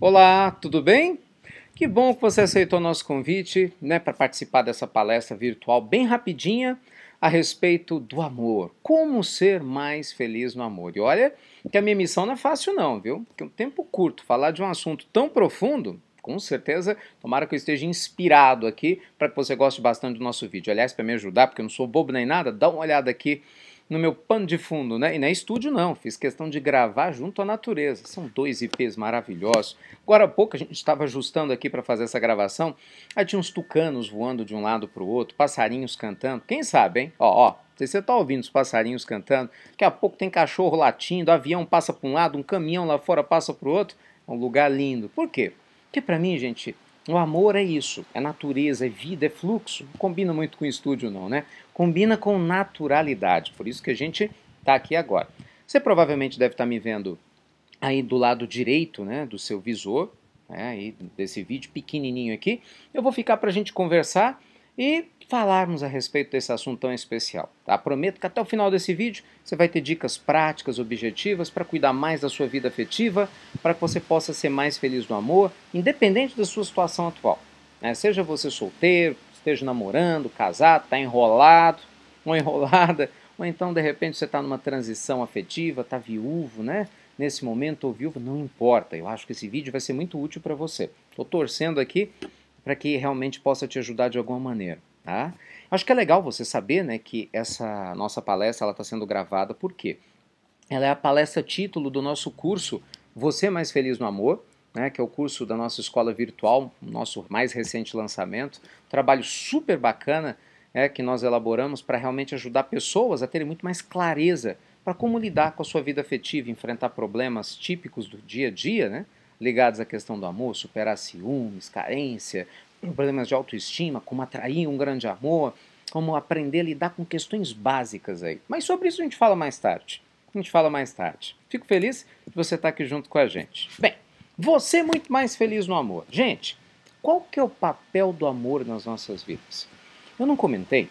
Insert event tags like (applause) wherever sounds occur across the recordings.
Olá, tudo bem? Que bom que você aceitou nosso convite né, para participar dessa palestra virtual bem rapidinha a respeito do amor. Como ser mais feliz no amor. E olha que a minha missão não é fácil não, viu? Porque é um tempo curto falar de um assunto tão profundo com certeza, tomara que eu esteja inspirado aqui para que você goste bastante do nosso vídeo. Aliás, para me ajudar, porque eu não sou bobo nem nada, dá uma olhada aqui no meu pano de fundo, né? E não é estúdio, não. Fiz questão de gravar junto à natureza. São dois IPs maravilhosos. Agora há pouco a gente estava ajustando aqui para fazer essa gravação. Aí tinha uns tucanos voando de um lado para o outro, passarinhos cantando. Quem sabe, hein? Ó, ó. Não sei se você está ouvindo os passarinhos cantando. Daqui a pouco tem cachorro latindo, avião passa para um lado, um caminhão lá fora passa para o outro. É um lugar lindo. Por quê? Porque para mim, gente, o amor é isso, é natureza, é vida, é fluxo. Não combina muito com o estúdio, não, né? combina com naturalidade. Por isso que a gente está aqui agora. Você provavelmente deve estar tá me vendo aí do lado direito né, do seu visor, né, aí desse vídeo pequenininho aqui. Eu vou ficar para a gente conversar e falarmos a respeito desse assunto tão especial. Tá? Prometo que até o final desse vídeo você vai ter dicas práticas, objetivas, para cuidar mais da sua vida afetiva, para que você possa ser mais feliz no amor, independente da sua situação atual. Né? Seja você solteiro, esteja namorando, casado, está enrolado, (laughs) ou enrolada, ou então de repente você está numa transição afetiva, está viúvo, né? Nesse momento ou viúvo, não importa. Eu acho que esse vídeo vai ser muito útil para você. Estou torcendo aqui para que realmente possa te ajudar de alguma maneira. Tá? Acho que é legal você saber né, que essa nossa palestra está sendo gravada, por quê? Ela é a palestra título do nosso curso Você Mais Feliz no Amor, né, que é o curso da nossa escola virtual, nosso mais recente lançamento, um trabalho super bacana é, que nós elaboramos para realmente ajudar pessoas a terem muito mais clareza para como lidar com a sua vida afetiva, enfrentar problemas típicos do dia a dia, né, ligados à questão do amor, superar ciúmes, carência, problemas de autoestima, como atrair um grande amor, como aprender a lidar com questões básicas aí. Mas sobre isso a gente fala mais tarde. A gente fala mais tarde. Fico feliz de você estar tá aqui junto com a gente. Bem, você é muito mais feliz no amor. Gente, qual que é o papel do amor nas nossas vidas? Eu não comentei,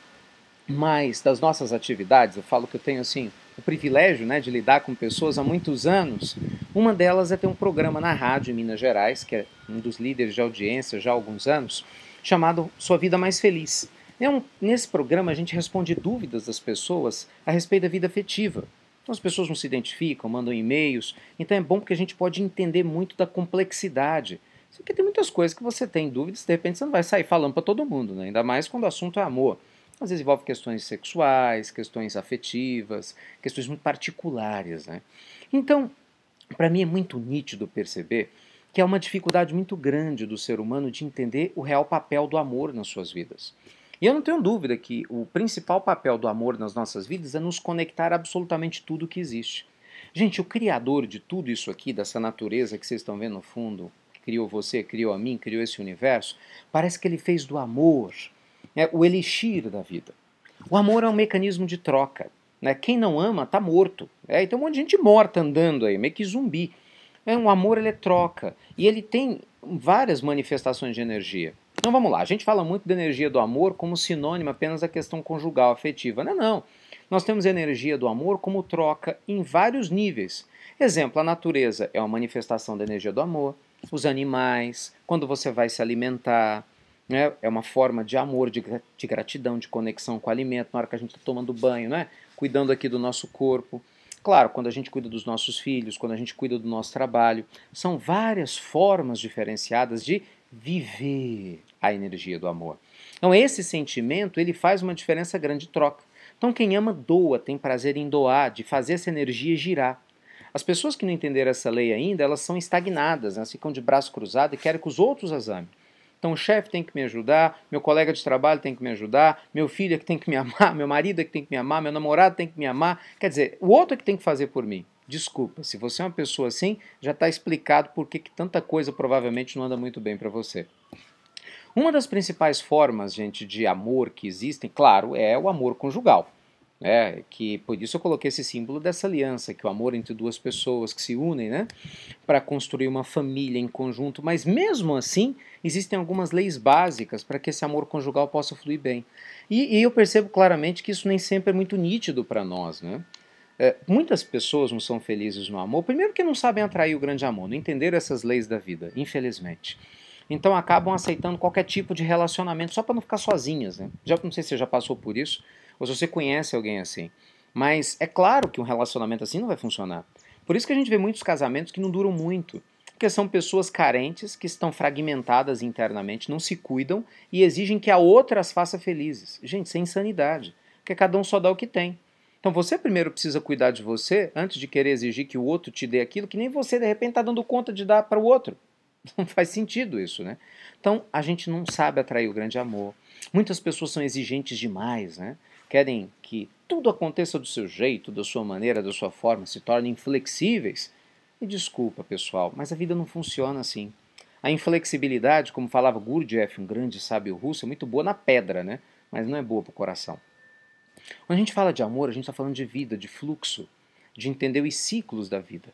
mas das nossas atividades, eu falo que eu tenho assim o privilégio né, de lidar com pessoas há muitos anos. Uma delas é ter um programa na rádio em Minas Gerais, que é um dos líderes de audiência já há alguns anos, chamado Sua Vida Mais Feliz. É um, nesse programa a gente responde dúvidas das pessoas a respeito da vida afetiva. Então as pessoas não se identificam, mandam e-mails. Então é bom porque a gente pode entender muito da complexidade. Só que tem muitas coisas que você tem dúvidas, de repente você não vai sair falando para todo mundo, né? ainda mais quando o assunto é amor. Às vezes envolve questões sexuais, questões afetivas, questões muito particulares. Né? Então, para mim é muito nítido perceber que é uma dificuldade muito grande do ser humano de entender o real papel do amor nas suas vidas. E eu não tenho dúvida que o principal papel do amor nas nossas vidas é nos conectar absolutamente tudo que existe. Gente, o criador de tudo isso aqui, dessa natureza que vocês estão vendo no fundo, criou você, criou a mim, criou esse universo, parece que ele fez do amor né, o elixir da vida. O amor é um mecanismo de troca. Né? Quem não ama está morto. É, e tem um monte de gente morta andando aí, meio que zumbi. É, o um amor ele é troca. E ele tem várias manifestações de energia. Então vamos lá, a gente fala muito da energia do amor como sinônimo apenas da questão conjugal afetiva. Não, é, não. Nós temos a energia do amor como troca em vários níveis. Exemplo, a natureza é uma manifestação da energia do amor, os animais, quando você vai se alimentar, né? é uma forma de amor, de, de gratidão, de conexão com o alimento, na hora que a gente está tomando banho, né? cuidando aqui do nosso corpo. Claro, quando a gente cuida dos nossos filhos, quando a gente cuida do nosso trabalho, são várias formas diferenciadas de viver a energia do amor. Então, esse sentimento ele faz uma diferença grande de troca. Então, quem ama doa, tem prazer em doar, de fazer essa energia girar. As pessoas que não entenderam essa lei ainda, elas são estagnadas, elas ficam de braço cruzado e querem que os outros as amem. Então, o chefe tem que me ajudar, meu colega de trabalho tem que me ajudar, meu filho é que tem que me amar, (laughs) meu marido é que tem que me amar, meu namorado tem que me amar. Quer dizer, o outro é que tem que fazer por mim. Desculpa, se você é uma pessoa assim, já está explicado por que tanta coisa provavelmente não anda muito bem para você. Uma das principais formas, gente, de amor que existem, claro, é o amor conjugal. É, que por isso eu coloquei esse símbolo dessa aliança, que é o amor entre duas pessoas que se unem, né, para construir uma família em conjunto, mas mesmo assim, existem algumas leis básicas para que esse amor conjugal possa fluir bem. E, e, eu percebo claramente que isso nem sempre é muito nítido para nós, né? É, muitas pessoas não são felizes no amor, primeiro que não sabem atrair o grande amor, não entenderam essas leis da vida, infelizmente. Então acabam aceitando qualquer tipo de relacionamento só para não ficar sozinhas. Né? Já não sei se você já passou por isso ou se você conhece alguém assim. Mas é claro que um relacionamento assim não vai funcionar. Por isso que a gente vê muitos casamentos que não duram muito. Porque são pessoas carentes que estão fragmentadas internamente, não se cuidam e exigem que a outra as faça felizes. Gente, sem é insanidade. Porque cada um só dá o que tem. Então você primeiro precisa cuidar de você antes de querer exigir que o outro te dê aquilo que nem você de repente está dando conta de dar para o outro. Não faz sentido isso, né? Então, a gente não sabe atrair o grande amor. Muitas pessoas são exigentes demais, né? Querem que tudo aconteça do seu jeito, da sua maneira, da sua forma, se tornem inflexíveis. E desculpa, pessoal, mas a vida não funciona assim. A inflexibilidade, como falava Gurdjieff, um grande sábio russo, é muito boa na pedra, né? Mas não é boa para o coração. Quando a gente fala de amor, a gente está falando de vida, de fluxo, de entender os ciclos da vida.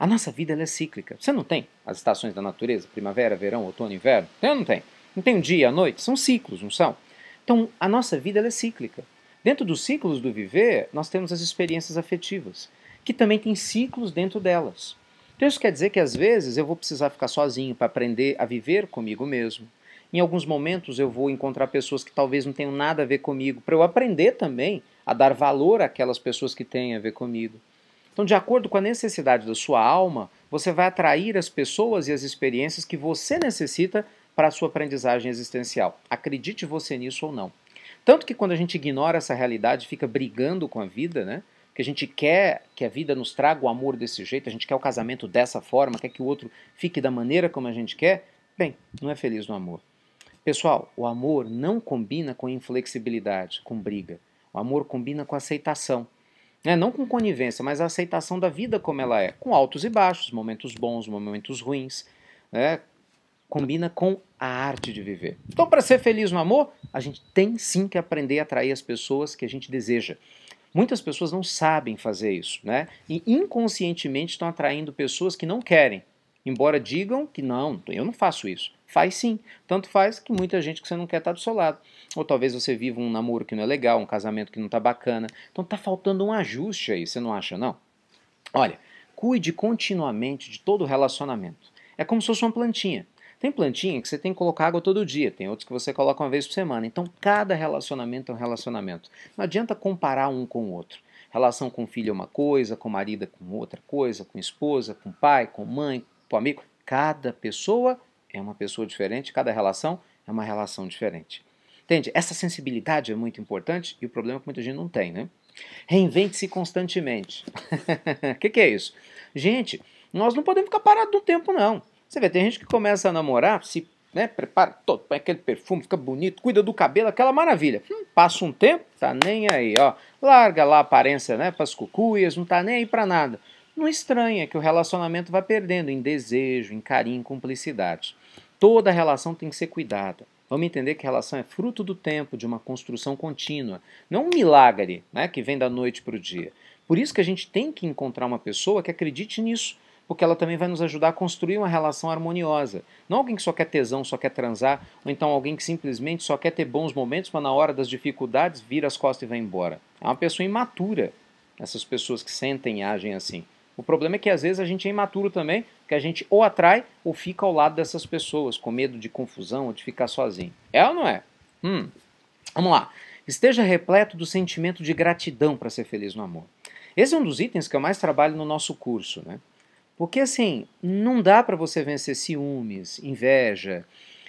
A nossa vida é cíclica. Você não tem as estações da natureza, primavera, verão, outono, inverno? Tem ou não tem? Não tem um dia, a noite? São ciclos, não são? Então, a nossa vida é cíclica. Dentro dos ciclos do viver, nós temos as experiências afetivas, que também têm ciclos dentro delas. Então, isso quer dizer que às vezes eu vou precisar ficar sozinho para aprender a viver comigo mesmo. Em alguns momentos eu vou encontrar pessoas que talvez não tenham nada a ver comigo, para eu aprender também a dar valor àquelas pessoas que têm a ver comigo. Então, de acordo com a necessidade da sua alma, você vai atrair as pessoas e as experiências que você necessita para a sua aprendizagem existencial. Acredite você nisso ou não. Tanto que quando a gente ignora essa realidade, fica brigando com a vida, né? que a gente quer que a vida nos traga o amor desse jeito, a gente quer o casamento dessa forma, quer que o outro fique da maneira como a gente quer, bem, não é feliz no amor. Pessoal, o amor não combina com inflexibilidade, com briga. O amor combina com aceitação né, não com conivência, mas a aceitação da vida como ela é, com altos e baixos, momentos bons, momentos ruins, né, combina com a arte de viver. Então, para ser feliz no amor, a gente tem sim que aprender a atrair as pessoas que a gente deseja. Muitas pessoas não sabem fazer isso, né? E inconscientemente estão atraindo pessoas que não querem, embora digam que não, eu não faço isso. Faz sim. Tanto faz que muita gente que você não quer estar tá do seu lado. Ou talvez você viva um namoro que não é legal, um casamento que não está bacana. Então está faltando um ajuste aí, você não acha, não? Olha, cuide continuamente de todo o relacionamento. É como se fosse uma plantinha. Tem plantinha que você tem que colocar água todo dia, tem outros que você coloca uma vez por semana. Então, cada relacionamento é um relacionamento. Não adianta comparar um com o outro. Relação com filho é uma coisa, com marido é com outra coisa, com esposa, com pai, com mãe, com amigo. Cada pessoa é uma pessoa diferente, cada relação é uma relação diferente. Entende? Essa sensibilidade é muito importante e o problema é que muita gente não tem, né? Reinvente-se constantemente. O (laughs) que, que é isso? Gente, nós não podemos ficar parados no tempo, não. Você vê, tem gente que começa a namorar, se né, prepara todo, põe aquele perfume, fica bonito, cuida do cabelo, aquela maravilha. Hum, passa um tempo, tá nem aí, ó. Larga lá a aparência, né, pras cucuias, não tá nem aí pra nada. Não estranha que o relacionamento vá perdendo em desejo, em carinho, em cumplicidade. Toda relação tem que ser cuidada. Vamos entender que a relação é fruto do tempo, de uma construção contínua, não um milagre né, que vem da noite para o dia. Por isso que a gente tem que encontrar uma pessoa que acredite nisso, porque ela também vai nos ajudar a construir uma relação harmoniosa. Não alguém que só quer tesão, só quer transar, ou então alguém que simplesmente só quer ter bons momentos, mas na hora das dificuldades vira as costas e vai embora. É uma pessoa imatura, essas pessoas que sentem e agem assim. O problema é que às vezes a gente é imaturo também, que a gente ou atrai ou fica ao lado dessas pessoas, com medo de confusão ou de ficar sozinho. É ou não é? Hum. Vamos lá. Esteja repleto do sentimento de gratidão para ser feliz no amor. Esse é um dos itens que eu mais trabalho no nosso curso, né? Porque assim, não dá para você vencer ciúmes, inveja,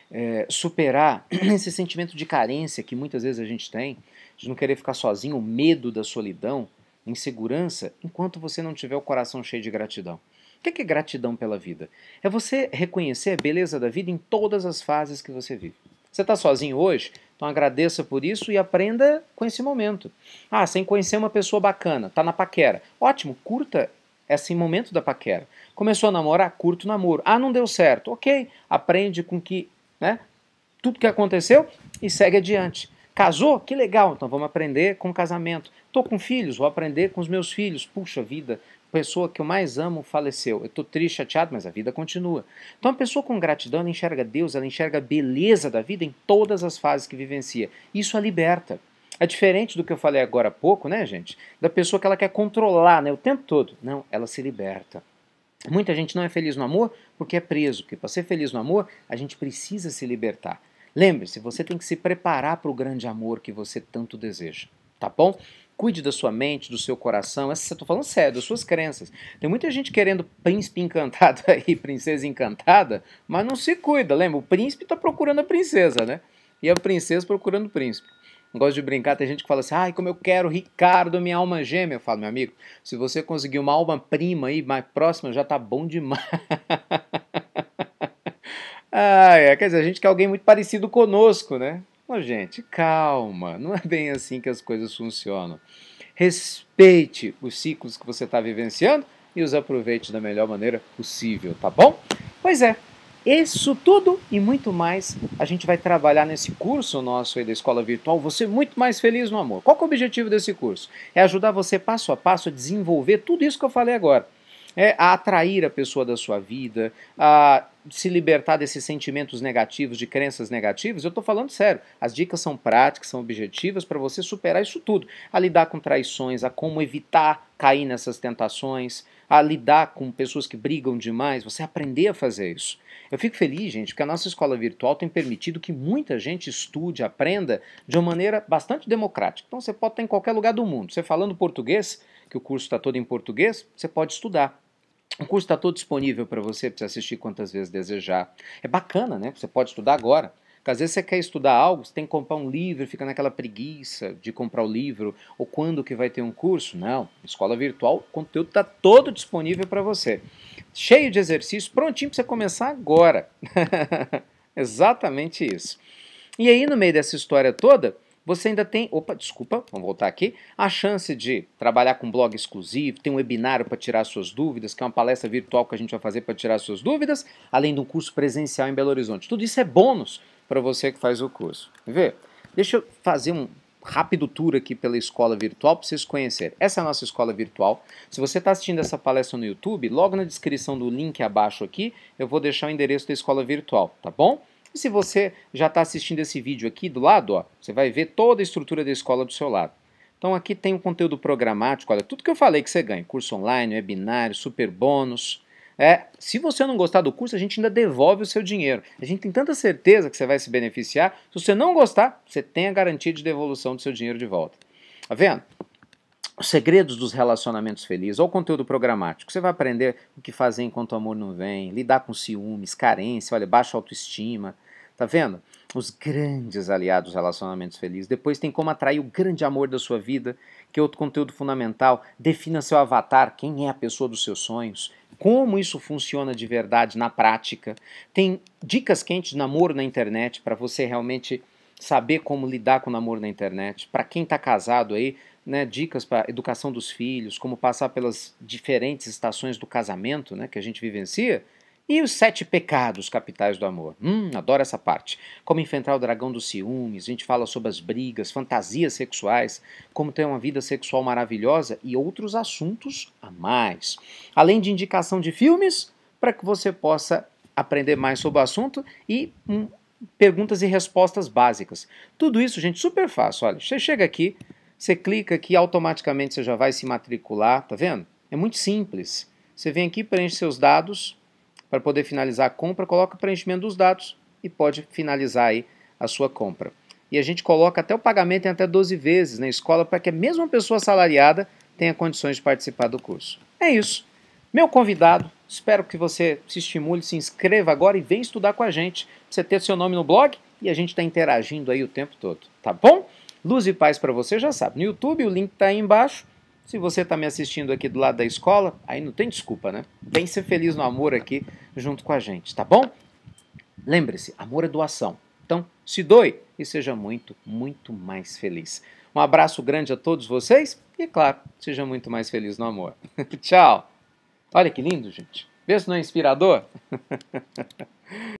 é, superar (clears throat) esse sentimento de carência que muitas vezes a gente tem, de não querer ficar sozinho, o medo da solidão, em segurança enquanto você não tiver o coração cheio de gratidão. O é que é gratidão pela vida? É você reconhecer a beleza da vida em todas as fases que você vive. Você está sozinho hoje? Então agradeça por isso e aprenda com esse momento. Ah, sem conhecer uma pessoa bacana, está na paquera. Ótimo, curta esse momento da paquera. Começou a namorar, curto o namoro. Ah, não deu certo. Ok, aprende com que, né? Tudo que aconteceu e segue adiante. Casou? Que legal, então vamos aprender com o casamento. Estou com filhos, vou aprender com os meus filhos. Puxa vida, a pessoa que eu mais amo faleceu. Eu estou triste, chateado, mas a vida continua. Então a pessoa com gratidão, ela enxerga Deus, ela enxerga a beleza da vida em todas as fases que vivencia. Isso a liberta. É diferente do que eu falei agora há pouco, né, gente? Da pessoa que ela quer controlar né, o tempo todo. Não, ela se liberta. Muita gente não é feliz no amor porque é preso, porque para ser feliz no amor, a gente precisa se libertar. Lembre-se, você tem que se preparar para o grande amor que você tanto deseja, tá bom? Cuide da sua mente, do seu coração, essa eu tô falando sério, das suas crenças. Tem muita gente querendo príncipe encantado (laughs) aí, princesa encantada, mas não se cuida, lembra? O príncipe está procurando a princesa, né? E a princesa procurando o príncipe. Eu gosto de brincar, tem gente que fala assim, ai, como eu quero Ricardo, minha alma gêmea. Eu falo, meu amigo, se você conseguir uma alma prima aí, mais próxima, já tá bom demais. (laughs) Ah, é, quer dizer, a gente quer alguém muito parecido conosco, né? Mas, gente, calma, não é bem assim que as coisas funcionam. Respeite os ciclos que você está vivenciando e os aproveite da melhor maneira possível, tá bom? Pois é, isso tudo e muito mais a gente vai trabalhar nesse curso nosso aí da Escola Virtual Você Muito Mais Feliz no Amor. Qual é o objetivo desse curso? É ajudar você passo a passo a desenvolver tudo isso que eu falei agora é, a atrair a pessoa da sua vida, a se libertar desses sentimentos negativos, de crenças negativas, eu estou falando sério. As dicas são práticas, são objetivas para você superar isso tudo. A lidar com traições, a como evitar cair nessas tentações, a lidar com pessoas que brigam demais, você aprender a fazer isso. Eu fico feliz, gente, porque a nossa escola virtual tem permitido que muita gente estude, aprenda de uma maneira bastante democrática. Então você pode estar em qualquer lugar do mundo. Você falando português, que o curso está todo em português, você pode estudar. O curso está todo disponível para você, para você assistir quantas vezes desejar. É bacana, né? Você pode estudar agora. Porque às vezes você quer estudar algo, você tem que comprar um livro, fica naquela preguiça de comprar o livro, ou quando que vai ter um curso. Não, escola virtual, o conteúdo está todo disponível para você. Cheio de exercícios, prontinho para você começar agora. (laughs) Exatamente isso. E aí, no meio dessa história toda, você ainda tem, opa, desculpa, vamos voltar aqui, a chance de trabalhar com blog exclusivo, tem um webinário para tirar suas dúvidas, que é uma palestra virtual que a gente vai fazer para tirar suas dúvidas, além de um curso presencial em Belo Horizonte. Tudo isso é bônus para você que faz o curso. Vê? Deixa eu fazer um rápido tour aqui pela escola virtual para vocês conhecerem. Essa é a nossa escola virtual. Se você está assistindo essa palestra no YouTube, logo na descrição do link abaixo aqui, eu vou deixar o endereço da escola virtual, tá bom? E se você já está assistindo esse vídeo aqui do lado, ó, você vai ver toda a estrutura da escola do seu lado. Então aqui tem o um conteúdo programático, olha, tudo que eu falei que você ganha, curso online, webinário, super bônus. É, se você não gostar do curso, a gente ainda devolve o seu dinheiro. A gente tem tanta certeza que você vai se beneficiar. Se você não gostar, você tem a garantia de devolução do seu dinheiro de volta. Tá vendo? Os segredos dos relacionamentos felizes, ou conteúdo programático. Você vai aprender o que fazer enquanto o amor não vem, lidar com ciúmes, carência, olha, baixa autoestima. Tá vendo? Os grandes aliados relacionamentos felizes. Depois tem como atrair o grande amor da sua vida, que é outro conteúdo fundamental. Defina seu avatar, quem é a pessoa dos seus sonhos, como isso funciona de verdade na prática. Tem dicas quentes de namoro na internet para você realmente saber como lidar com o namoro na internet. Para quem está casado aí, né, dicas para educação dos filhos, como passar pelas diferentes estações do casamento né, que a gente vivencia. E os sete pecados capitais do amor? Hum, adoro essa parte. Como enfrentar o dragão dos ciúmes, a gente fala sobre as brigas, fantasias sexuais, como ter uma vida sexual maravilhosa e outros assuntos a mais. Além de indicação de filmes, para que você possa aprender mais sobre o assunto e hum, perguntas e respostas básicas. Tudo isso, gente, super fácil. Olha, você chega aqui, você clica aqui, automaticamente você já vai se matricular, tá vendo? É muito simples. Você vem aqui, preenche seus dados para poder finalizar a compra, coloca o preenchimento dos dados e pode finalizar aí a sua compra. E a gente coloca até o pagamento em até 12 vezes na escola para que a mesma pessoa salariada tenha condições de participar do curso. É isso. Meu convidado, espero que você se estimule, se inscreva agora e venha estudar com a gente. Você ter seu nome no blog e a gente está interagindo aí o tempo todo, tá bom? Luz e paz para você, já sabe. No YouTube, o link está aí embaixo. Se você está me assistindo aqui do lado da escola, aí não tem desculpa, né? Vem ser feliz no amor aqui junto com a gente, tá bom? Lembre-se, amor é doação. Então, se doe e seja muito, muito mais feliz. Um abraço grande a todos vocês e, claro, seja muito mais feliz no amor. (laughs) Tchau! Olha que lindo, gente. Vê se não é inspirador? (laughs)